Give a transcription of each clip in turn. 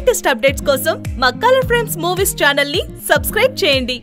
latest updates కోసం మా colour frames movies channel ని సబ్స్క్రైబ్ చేయండి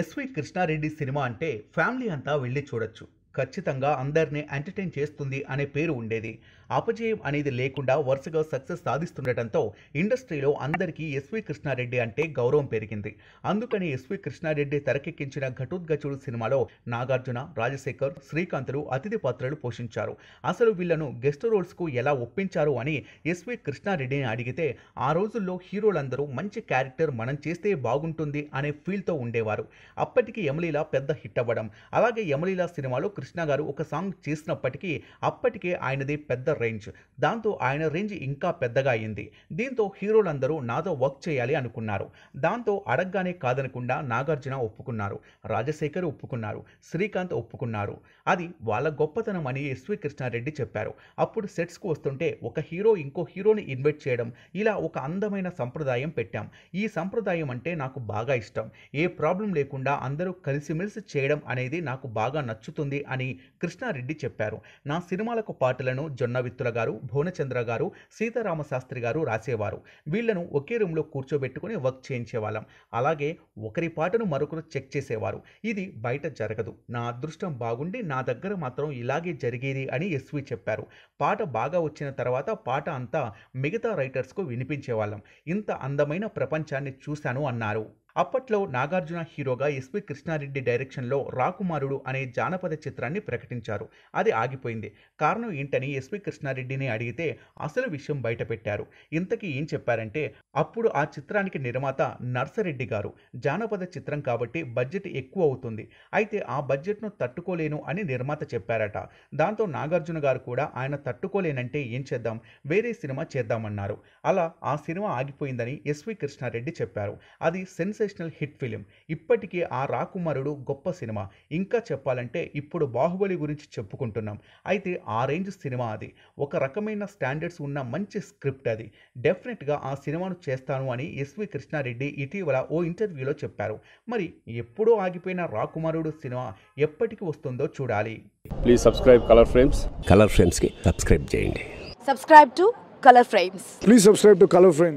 ఎస్వి కృష్ణారెడ్డి సినిమా అంటే ఫ్యామిలీ అంతా వెళ్ళి చూడొచ్చు ఖచ్చితంగా అందరినీ ఎంటర్టైన్ చేస్తుంది అనే పేరు ఉండేది అపజయం అనేది లేకుండా వరుసగా సక్సెస్ సాధిస్తుండటంతో ఇండస్ట్రీలో అందరికీ ఎస్వి కృష్ణారెడ్డి అంటే గౌరవం పెరిగింది అందుకని ఎస్వి కృష్ణారెడ్డి తెరకెక్కించిన ఘటోద్గచుడు సినిమాలో నాగార్జున రాజశేఖర్ శ్రీకాంత్లు అతిథి పాత్రలు పోషించారు అసలు వీళ్లను గెస్ట్ రోల్స్కు ఎలా ఒప్పించారు అని ఎస్వి కృష్ణారెడ్డిని అడిగితే ఆ రోజుల్లో హీరోలందరూ మంచి క్యారెక్టర్ మనం చేస్తే బాగుంటుంది అనే ఫీల్తో ఉండేవారు అప్పటికి యమలీల పెద్ద హిట్ అవ్వడం అలాగే యమలీల సినిమాలో కృష్ణ కృష్ణ గారు ఒక సాంగ్ చేసినప్పటికీ అప్పటికే ఆయనది పెద్ద రేంజ్ దాంతో ఆయన రేంజ్ ఇంకా పెద్దగా అయింది దీంతో హీరోలందరూ నాతో వర్క్ చేయాలి అనుకున్నారు దాంతో అడగగానే కాదనకుండా నాగార్జున ఒప్పుకున్నారు రాజశేఖర్ ఒప్పుకున్నారు శ్రీకాంత్ ఒప్పుకున్నారు అది వాళ్ళ గొప్పతనం అని ఎస్వి కృష్ణారెడ్డి చెప్పారు అప్పుడు సెట్స్కు వస్తుంటే ఒక హీరో ఇంకో హీరోని ఇన్వైట్ చేయడం ఇలా ఒక అందమైన సంప్రదాయం పెట్టాం ఈ సంప్రదాయం అంటే నాకు బాగా ఇష్టం ఏ ప్రాబ్లం లేకుండా అందరూ కలిసిమెలిసి చేయడం అనేది నాకు బాగా నచ్చుతుంది అని అని కృష్ణారెడ్డి చెప్పారు నా సినిమాలకు పాటలను జొన్న విత్తుల గారు భువనచంద్ర గారు సీతారామశాస్త్రి గారు రాసేవారు వీళ్లను ఒకే రూమ్లో కూర్చోబెట్టుకుని వర్క్ చేయించేవాళ్ళం అలాగే ఒకరి పాటను మరొకరు చెక్ చేసేవారు ఇది బయట జరగదు నా అదృష్టం బాగుండి నా దగ్గర మాత్రం ఇలాగే జరిగేది అని ఎస్వి చెప్పారు పాట బాగా వచ్చిన తర్వాత పాట అంతా మిగతా రైటర్స్కు వినిపించేవాళ్ళం ఇంత అందమైన ప్రపంచాన్ని చూశాను అన్నారు అప్పట్లో నాగార్జున హీరోగా ఎస్పి కృష్ణారెడ్డి డైరెక్షన్లో రాకుమారుడు అనే జానపద చిత్రాన్ని ప్రకటించారు అది ఆగిపోయింది కారణం ఏంటని ఎస్పి కృష్ణారెడ్డిని అడిగితే అసలు విషయం బయటపెట్టారు ఇంతకీ ఏం చెప్పారంటే అప్పుడు ఆ చిత్రానికి నిర్మాత నర్సరెడ్డి గారు జానపద చిత్రం కాబట్టి బడ్జెట్ ఎక్కువ అవుతుంది అయితే ఆ బడ్జెట్ను తట్టుకోలేను అని నిర్మాత చెప్పారట దాంతో నాగార్జున గారు కూడా ఆయన తట్టుకోలేనంటే ఏం చేద్దాం వేరే సినిమా చేద్దామన్నారు అలా ఆ సినిమా ఆగిపోయిందని ఎస్వి కృష్ణారెడ్డి చెప్పారు అది సెన్సేషన్ సెన్సేషనల్ హిట్ ఫిలిం ఇప్పటికీ ఆ రాకుమారుడు గొప్ప సినిమా ఇంకా చెప్పాలంటే ఇప్పుడు బాహుబలి గురించి చెప్పుకుంటున్నాం అయితే ఆ రేంజ్ సినిమా అది ఒక రకమైన స్టాండర్డ్స్ ఉన్న మంచి స్క్రిప్ట్ అది డెఫినెట్గా ఆ సినిమాను చేస్తాను అని ఎస్వి కృష్ణారెడ్డి ఇటీవల ఓ ఇంటర్వ్యూలో చెప్పారు మరి ఎప్పుడో ఆగిపోయిన రాకుమారుడు సినిమా ఎప్పటికి వస్తుందో చూడాలి please subscribe Color Frames Color కి సబ్స్క్రైబ్ చేయండి subscribe to Color Frames please subscribe to Color frames